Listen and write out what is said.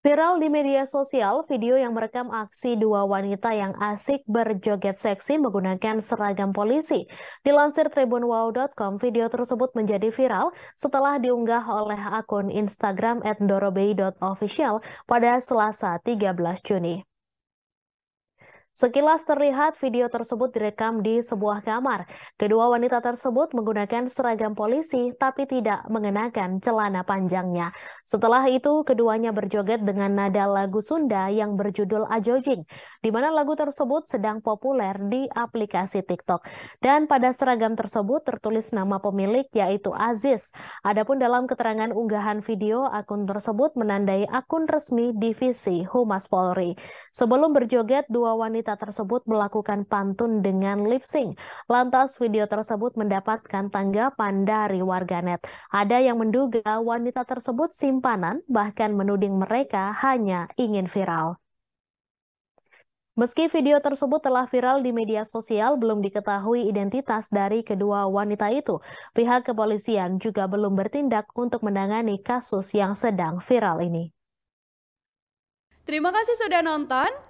Viral di media sosial, video yang merekam aksi dua wanita yang asik berjoget seksi menggunakan seragam polisi. Dilansir tribunwow.com, video tersebut menjadi viral setelah diunggah oleh akun Instagram at pada Selasa 13 Juni. Sekilas terlihat video tersebut direkam di sebuah kamar. Kedua wanita tersebut menggunakan seragam polisi tapi tidak mengenakan celana panjangnya. Setelah itu keduanya berjoget dengan nada lagu Sunda yang berjudul Ajojing, di mana lagu tersebut sedang populer di aplikasi TikTok. Dan pada seragam tersebut tertulis nama pemilik yaitu Aziz. Adapun dalam keterangan unggahan video, akun tersebut menandai akun resmi Divisi Humas Polri. Sebelum berjoget, dua wanita wanita tersebut melakukan pantun dengan lip sync. Lantas video tersebut mendapatkan tanggapan dari warganet. Ada yang menduga wanita tersebut simpanan, bahkan menuding mereka hanya ingin viral. Meski video tersebut telah viral di media sosial, belum diketahui identitas dari kedua wanita itu. Pihak kepolisian juga belum bertindak untuk menangani kasus yang sedang viral ini. Terima kasih sudah nonton.